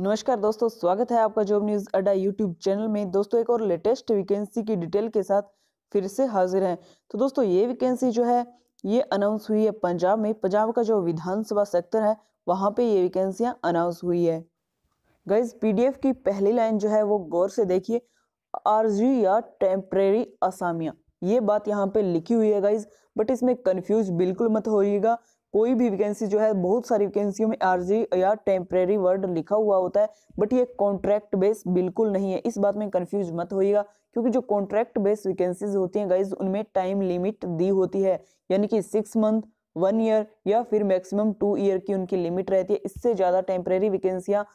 नमस्कार दोस्तों स्वागत है आपका जॉब न्यूज़ अड्डा यूट्यूब चैनल में दोस्तों एक और लेटेस्ट वैकेंसी की डिटेल के साथ फिर से हाजिर हैं तो दोस्तों ये वैकेंसी जो है ये अनाउंस हुई है पंजाब में पंजाब का जो विधानसभा सेक्टर है वहां पे ये वैकेंसियां अनाउंस हुई है गाइज पीडीएफ की पहली लाइन जो है वो गौर से देखिए आरजी या टेम्परेरी असामिया ये बात यहाँ पे लिखी हुई है गाइज बट इसमें कन्फ्यूज बिल्कुल मत होइएगा कोई भी वैकेंसी जो है बहुत सारी वैकेंसियों में आरजी या टेम्प्रेरी वर्ड लिखा हुआ होता है बट ये कॉन्ट्रैक्ट बेस बिल्कुल नहीं है इस बात में कंफ्यूज मत होइएगा क्योंकि जो कॉन्ट्रैक्ट बेस वैकेंसीज होती हैं गाइज उनमें टाइम लिमिट दी होती है यानी कि सिक्स मंथ वन ईयर या फिर मैक्सिमम टू ईयर की उनकी लिमिट रहती है इससे ज़्यादा टेम्प्रेरी वैकेंसियाँ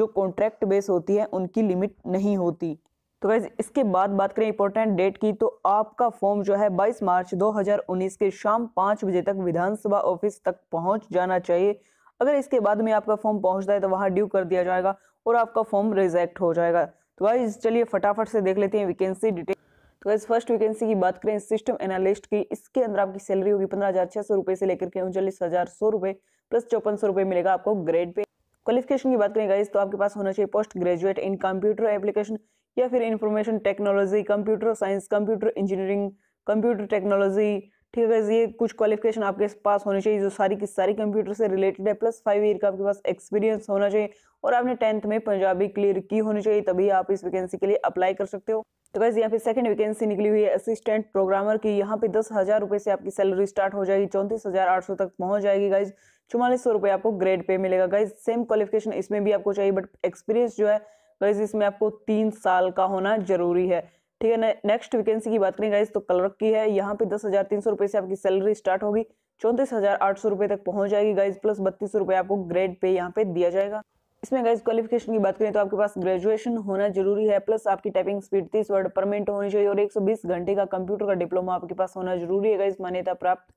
जो कॉन्ट्रैक्ट बेस होती है उनकी लिमिट नहीं होती तो गाइज इसके बाद बात करें इंपॉर्टेंट डेट की तो आपका फॉर्म जो है 22 मार्च 2019 के शाम पाँच बजे तक विधानसभा ऑफिस तक पहुंच जाना चाहिए अगर इसके बाद में आपका फॉर्म पहुंचता है तो वहां ड्यू कर दिया जाएगा और आपका फॉर्म रिजेक्ट हो जाएगा तो गाइज चलिए फटाफट से देख लेते हैं वैकेंसी डिटेल तो गाइज फर्स्ट वैकेंसी की बात करें सिस्टम एनालिस्ट की इसके अंदर आपकी सैलरी होगी पंद्रह हज़ार सौ से लेकर के उनचालीस हज़ार सौ प्लस चौपन सौ मिलेगा आपको ग्रेड पे क्वालिफिकेशन की बात करें गाइज तो आपके पास होना चाहिए post graduate in computer application या फिर information technology computer science computer engineering computer technology ठीक है ये कुछ क्वालिफिकेशन आपके पास होनी चाहिए जो सारी की सारी कंप्यूटर से रिलेटेड है प्लस फाइव ईयर का आपके पास एक्सपीरियंस होना चाहिए और आपने टेंथ में पंजाबी क्लियर की होनी चाहिए तभी आप इस वैकेंसी के लिए अप्लाई कर सकते हो तो वैसे यहाँ पे सेकंड वैकेंसी निकली हुई है असिस्टेंट प्रोग्रामर की यहाँ पे दस हज़ार रुपये से आपकी सैलरी स्टार्ट हो जाएगी चौंतीस हज़ार आठ सौ तक पहुँच जाएगी गाइज चौवालीस सौ रुपये आपको ग्रेड पे मिलेगा गाइज सेम क्वालिफिकेशन इसमें भी आपको चाहिए बट एक्सपीरियंस जो है गाइज इसमें आपको तीन साल का होना जरूरी है ठीक है नेक्स्ट वैकेंसी की बात करें गाइज तो क्लर्क की है यहाँ पे दस हज़ार तीन सौ रुपये से आपकी सैलरी स्टार्ट होगी चौंतीस हज़ार आठ सौ रुपये तक पहुंच जाएगी गाइज प्लस बत्तीस रुपये आपको ग्रेड पे यहाँ पे दिया जाएगा इसमें गाइज क्वालिफिकेशन की बात करें तो आपके पास ग्रेजुएशन होना जरूरी है प्लस आपकी टाइपिंग स्पीड तीस वर्ड पर मिनट होनी चाहिए और बीस घंटे का कंप्यूटर का डिप्लोमा आपके पास होना जरूरी है गाइज मान्यता प्राप्त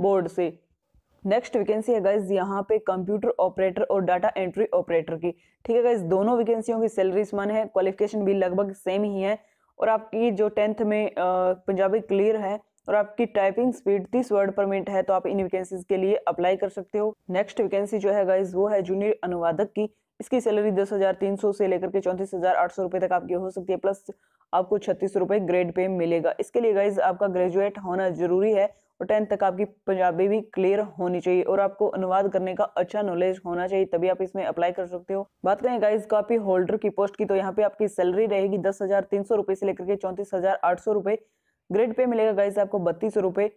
बोर्ड से नेक्स्ट वैकेंसी है गाइज यहाँ पे कंप्यूटर ऑपरेटर और डाटा एंट्री ऑपरेटर की ठीक है गाइज दोनों वैकेंसियों की सैलरी समान है क्वालिफिकेशन भी लगभग सेम ही है और आपकी जो टेंथ में पंजाबी क्लियर है और आपकी टाइपिंग स्पीड तीस वर्ड पर मिनट है तो आप इन वैकेंसीज के लिए अप्लाई कर सकते हो नेक्स्ट वैकेंसी जो है गाइज वो है जूनियर अनुवादक की इसकी सैलरी दस हजार तीन सौ से लेकर के चौंतीस हजार आठ सौ रुपए तक आपकी हो सकती है प्लस आपको छत्तीस रुपए ग्रेड पे मिलेगा इसके लिए गाइज आपका ग्रेजुएट होना जरूरी है और टेंथ तक आपकी पंजाबी भी क्लियर होनी चाहिए और आपको अनुवाद करने का अच्छा नॉलेज होना चाहिए तभी आप इसमें अप्लाई कर सकते हो बात करें गाइज कॉपी होल्डर की पोस्ट की तो यहाँ पे आपकी सैलरी रहेगी दस हजार तीन सौ रुपए से लेकर के चौंतीस हजार आठ सौ रुपए ग्रेड पे मिलेगा गाइज आपको बत्तीस सौ रुपए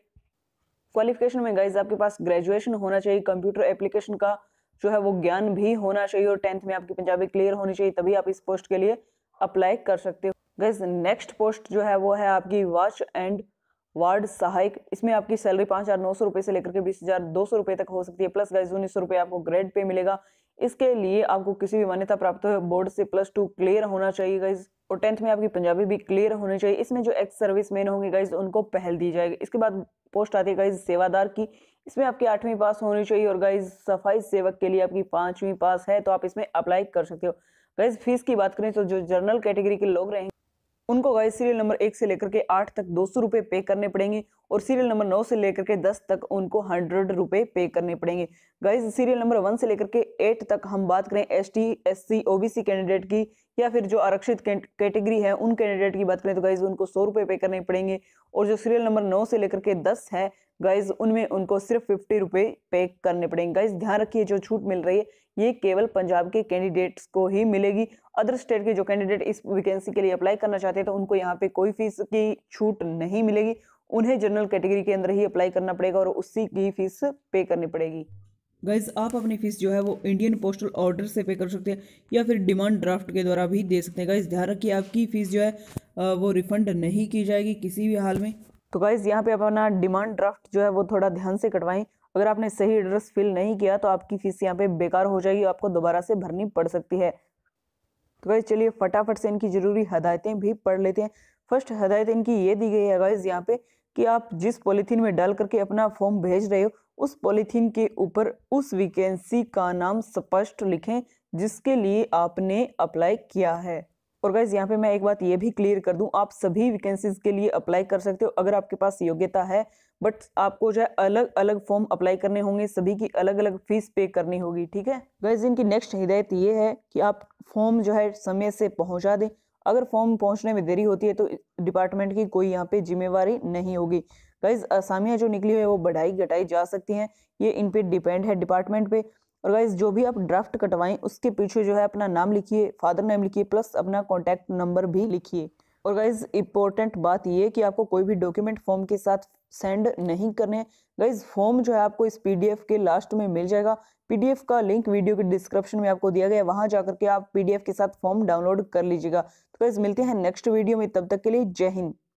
क्वालिफिकेशन में गाइज आपके पास ग्रेजुएशन होना चाहिए कंप्यूटर एप्लीकेशन का जो है वो ज्ञान भी होना चाहिए और टेंथ में आपकी पंजाबी क्लियर होनी चाहिए तभी आप इस पोस्ट के लिए अप्लाई कर सकते हो गाइज नेक्स्ट पोस्ट जो है वो है आपकी वॉच एंड वार्ड सहायक इसमें आपकी सैलरी पांच हज़ार नौ सौ रुपए से लेकर के बीस हज़ार दो सौ रुपए तक हो सकती है प्लस गाइज उन्नीस सौ रुपये आपको ग्रेड पे मिलेगा इसके लिए आपको किसी भी मान्यता प्राप्त बोर्ड से प्लस टू क्लियर होना चाहिए गाइज और टेंथ में आपकी पंजाबी भी क्लियर होनी चाहिए इसमें जो एक्स सर्विस मैन होंगे गाइज उनको पहल दी जाएगी इसके बाद पोस्ट आती है गाइज सेवादार की इसमें आपकी आठवीं पास होनी चाहिए और गाइज सफाई सेवक के लिए आपकी पांचवी पास है तो आप इसमें अप्लाई कर सकते हो गाइज फीस की बात करें तो जो जनरल कैटेगरी के लोग रहेंगे उनको गाइस सीरियल नंबर एक से लेकर के आठ तक दो सौ रुपए पे करने पड़ेंगे और सीरियल नंबर नौ से लेकर के दस तक उनको हंड्रेड रुपये पे करने पड़ेंगे गाइज सीरियल नंबर वन से लेकर के एट तक हम बात करें S T S C O B C candidate की या फिर जो आरक्षित कैटेगरी है उन कैंडिडेट की बात करें तो गाइज उनको सौ रुपये पे करने पड़ेंगे और जो सीरियल नंबर नौ से लेकर के दस है गाइज उनमें उनको सिर्फ फिफ्टी रुपये पे करने पड़ेंगे गाइज ध्यान रखिए जो छूट मिल रही है ये केवल पंजाब के कैंडिडेट्स को ही मिलेगी अदर स्टेट के जो कैंडिडेट इस वैकेंसी के लिए अप्लाई करना चाहते हैं तो उनको यहाँ पे कोई फीस की छूट नहीं मिलेगी उन्हें जनरल कैटेगरी के अंदर ही अप्लाई करना पड़ेगा और उसी की फीस पे करनी पड़ेगी गाइज आप अपनी फीस जो है वो इंडियन पोस्टल ऑर्डर से पे कर सकते हैं या फिर डिमांड ड्राफ्ट के द्वारा भी दे सकते हैं गाइज ध्यान रखिए आपकी फ़ीस जो है वो रिफंड नहीं की जाएगी किसी भी हाल में तो गाइज़ यहाँ पे अपना डिमांड ड्राफ्ट जो है वो थोड़ा ध्यान से कटवाएं अगर आपने सही एड्रेस फिल नहीं किया तो आपकी फ़ीस यहाँ पे बेकार हो जाएगी आपको दोबारा से भरनी पड़ सकती है तो गाइज़ चलिए फटाफट से इनकी ज़रूरी हदायतें भी पढ़ लेते हैं फर्स्ट हदायत इनकी ये दी गई है गाइज़ यहाँ पे कि आप जिस पॉलीथीन में डाल करके अपना फॉर्म भेज रहे हो उस पॉलीथीन के ऊपर उस वैकेंसी का नाम स्पष्ट लिखें जिसके लिए आपने अप्लाई किया है और गाइज यहाँ पे मैं एक बात ये भी क्लियर कर दूँ आप सभी वैकेंसीज के लिए अप्लाई कर सकते हो अगर आपके पास योग्यता है बट आपको जो है अलग अलग फॉर्म अप्लाई करने होंगे सभी की अलग अलग फीस पे करनी होगी ठीक है गाइज इनकी नेक्स्ट हिदायत ये है कि आप फॉर्म जो है समय से पहुँचा दें अगर फॉर्म पहुंचने में देरी होती है तो डिपार्टमेंट की कोई यहाँ पे जिम्मेवारी नहीं होगी गाइज असामियाँ जो निकली हुई है वो बढ़ाई घटाई जा सकती हैं ये इन पर डिपेंड है डिपार्टमेंट पे और गाइज जो भी आप ड्राफ्ट कटवाएं उसके पीछे जो है अपना नाम लिखिए फादर नेम लिखिए प्लस अपना कॉन्टैक्ट नंबर भी लिखिए और गाइज इंपॉर्टेंट बात ये कि आपको कोई भी डॉक्यूमेंट फॉर्म के साथ सेंड नहीं करने गाइज फॉर्म जो है आपको इस पीडीएफ के लास्ट में मिल जाएगा पीडीएफ का लिंक वीडियो के डिस्क्रिप्शन में आपको दिया गया वहां जाकर के आप पीडीएफ के साथ फॉर्म डाउनलोड कर लीजिएगा तो गाइज मिलते हैं नेक्स्ट वीडियो में तब तक के लिए जय हिंद